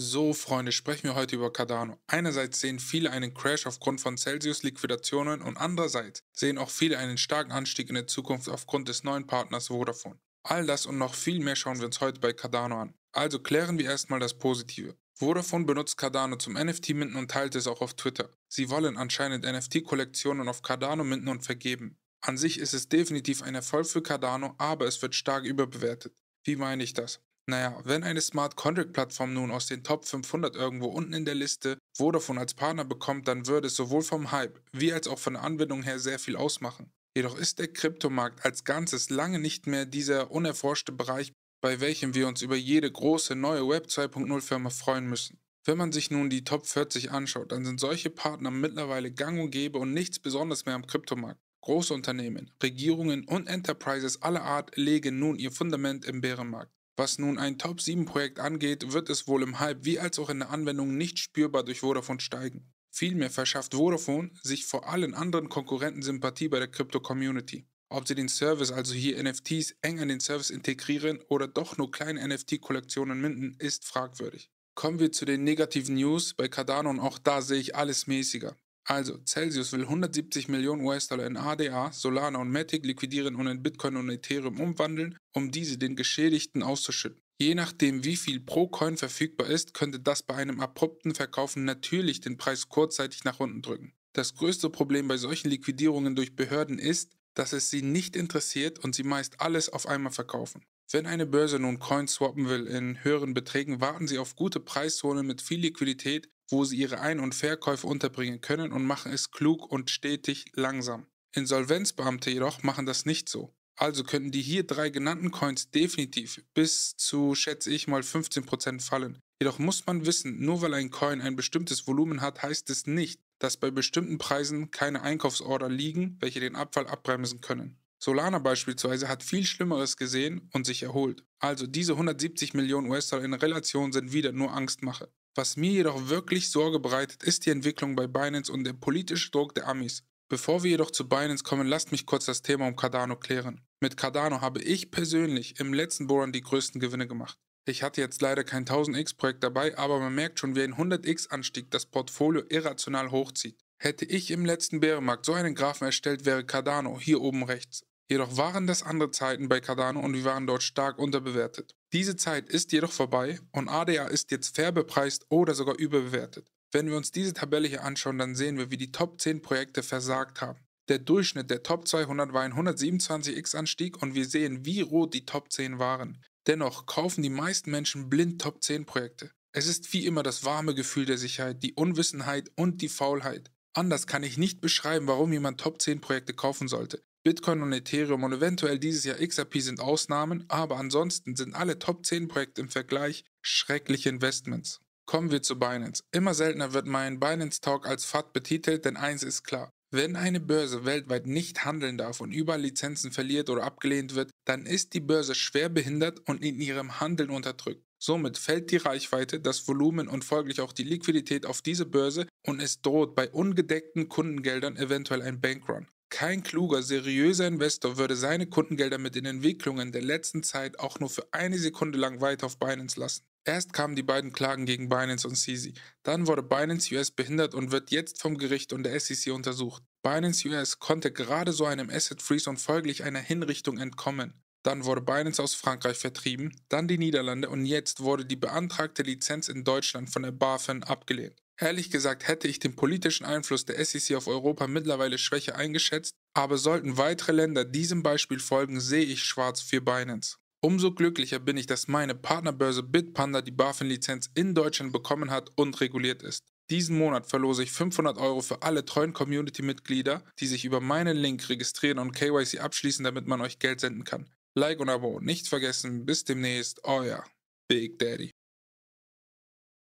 So, Freunde, sprechen wir heute über Cardano. Einerseits sehen viele einen Crash aufgrund von Celsius-Liquidationen und andererseits sehen auch viele einen starken Anstieg in der Zukunft aufgrund des neuen Partners Vodafone. All das und noch viel mehr schauen wir uns heute bei Cardano an. Also klären wir erstmal das Positive. Vodafone benutzt Cardano zum NFT-Minden und teilt es auch auf Twitter. Sie wollen anscheinend NFT-Kollektionen auf Cardano minden und vergeben. An sich ist es definitiv ein Erfolg für Cardano, aber es wird stark überbewertet. Wie meine ich das? Naja, wenn eine Smart Contract Plattform nun aus den Top 500 irgendwo unten in der Liste Vodafone als Partner bekommt, dann würde es sowohl vom Hype wie als auch von der Anwendung her sehr viel ausmachen. Jedoch ist der Kryptomarkt als Ganzes lange nicht mehr dieser unerforschte Bereich, bei welchem wir uns über jede große neue Web 2.0 Firma freuen müssen. Wenn man sich nun die Top 40 anschaut, dann sind solche Partner mittlerweile gang und gäbe und nichts Besonderes mehr am Kryptomarkt. Großunternehmen, Regierungen und Enterprises aller Art legen nun ihr Fundament im Bärenmarkt. Was nun ein Top-7-Projekt angeht, wird es wohl im Hype wie als auch in der Anwendung nicht spürbar durch Vodafone steigen. Vielmehr verschafft Vodafone sich vor allen anderen Konkurrenten Sympathie bei der Krypto-Community. Ob sie den Service, also hier NFTs, eng an den Service integrieren oder doch nur kleine NFT-Kollektionen minden, ist fragwürdig. Kommen wir zu den negativen News bei Cardano und auch da sehe ich alles mäßiger. Also, Celsius will 170 Millionen US-Dollar in ADA, Solana und Matic liquidieren und in Bitcoin und Ethereum umwandeln, um diese den Geschädigten auszuschütten. Je nachdem, wie viel pro Coin verfügbar ist, könnte das bei einem abrupten Verkaufen natürlich den Preis kurzzeitig nach unten drücken. Das größte Problem bei solchen Liquidierungen durch Behörden ist, dass es sie nicht interessiert und sie meist alles auf einmal verkaufen. Wenn eine Börse nun Coins swappen will in höheren Beträgen, warten sie auf gute Preiszonen mit viel Liquidität wo sie ihre Ein- und Verkäufe unterbringen können und machen es klug und stetig langsam. Insolvenzbeamte jedoch machen das nicht so. Also könnten die hier drei genannten Coins definitiv bis zu, schätze ich mal, 15% fallen. Jedoch muss man wissen, nur weil ein Coin ein bestimmtes Volumen hat, heißt es nicht, dass bei bestimmten Preisen keine Einkaufsorder liegen, welche den Abfall abbremsen können. Solana beispielsweise hat viel Schlimmeres gesehen und sich erholt. Also diese 170 Millionen US-Dollar in Relation sind wieder nur Angstmache. Was mir jedoch wirklich Sorge bereitet, ist die Entwicklung bei Binance und der politische Druck der Amis. Bevor wir jedoch zu Binance kommen, lasst mich kurz das Thema um Cardano klären. Mit Cardano habe ich persönlich im letzten Boron die größten Gewinne gemacht. Ich hatte jetzt leider kein 1000x Projekt dabei, aber man merkt schon, wie ein 100x Anstieg das Portfolio irrational hochzieht. Hätte ich im letzten Bärenmarkt so einen Graphen erstellt, wäre Cardano hier oben rechts. Jedoch waren das andere Zeiten bei Cardano und wir waren dort stark unterbewertet. Diese Zeit ist jedoch vorbei und ADA ist jetzt fair bepreist oder sogar überbewertet. Wenn wir uns diese Tabelle hier anschauen, dann sehen wir, wie die Top 10 Projekte versagt haben. Der Durchschnitt der Top 200 war ein 127x-Anstieg und wir sehen, wie rot die Top 10 waren. Dennoch kaufen die meisten Menschen blind Top 10 Projekte. Es ist wie immer das warme Gefühl der Sicherheit, die Unwissenheit und die Faulheit. Anders kann ich nicht beschreiben, warum jemand Top 10 Projekte kaufen sollte. Bitcoin und Ethereum und eventuell dieses Jahr XRP sind Ausnahmen, aber ansonsten sind alle Top 10 Projekte im Vergleich schreckliche Investments. Kommen wir zu Binance. Immer seltener wird mein Binance Talk als FAT betitelt, denn eins ist klar. Wenn eine Börse weltweit nicht handeln darf und überall Lizenzen verliert oder abgelehnt wird, dann ist die Börse schwer behindert und in ihrem Handeln unterdrückt. Somit fällt die Reichweite, das Volumen und folglich auch die Liquidität auf diese Börse und es droht bei ungedeckten Kundengeldern eventuell ein Bankrun. Kein kluger, seriöser Investor würde seine Kundengelder mit den Entwicklungen der letzten Zeit auch nur für eine Sekunde lang weiter auf Binance lassen. Erst kamen die beiden Klagen gegen Binance und CZ. dann wurde Binance US behindert und wird jetzt vom Gericht und der SEC untersucht. Binance US konnte gerade so einem Asset Freeze und folglich einer Hinrichtung entkommen. Dann wurde Binance aus Frankreich vertrieben, dann die Niederlande und jetzt wurde die beantragte Lizenz in Deutschland von der BaFin abgelehnt. Ehrlich gesagt hätte ich den politischen Einfluss der SEC auf Europa mittlerweile schwächer eingeschätzt, aber sollten weitere Länder diesem Beispiel folgen, sehe ich schwarz für Binance. Umso glücklicher bin ich, dass meine Partnerbörse Bitpanda die BaFin-Lizenz in Deutschland bekommen hat und reguliert ist. Diesen Monat verlose ich 500 Euro für alle treuen Community-Mitglieder, die sich über meinen Link registrieren und KYC abschließen, damit man euch Geld senden kann. Like und Abo nicht vergessen. Bis demnächst, euer Big Daddy.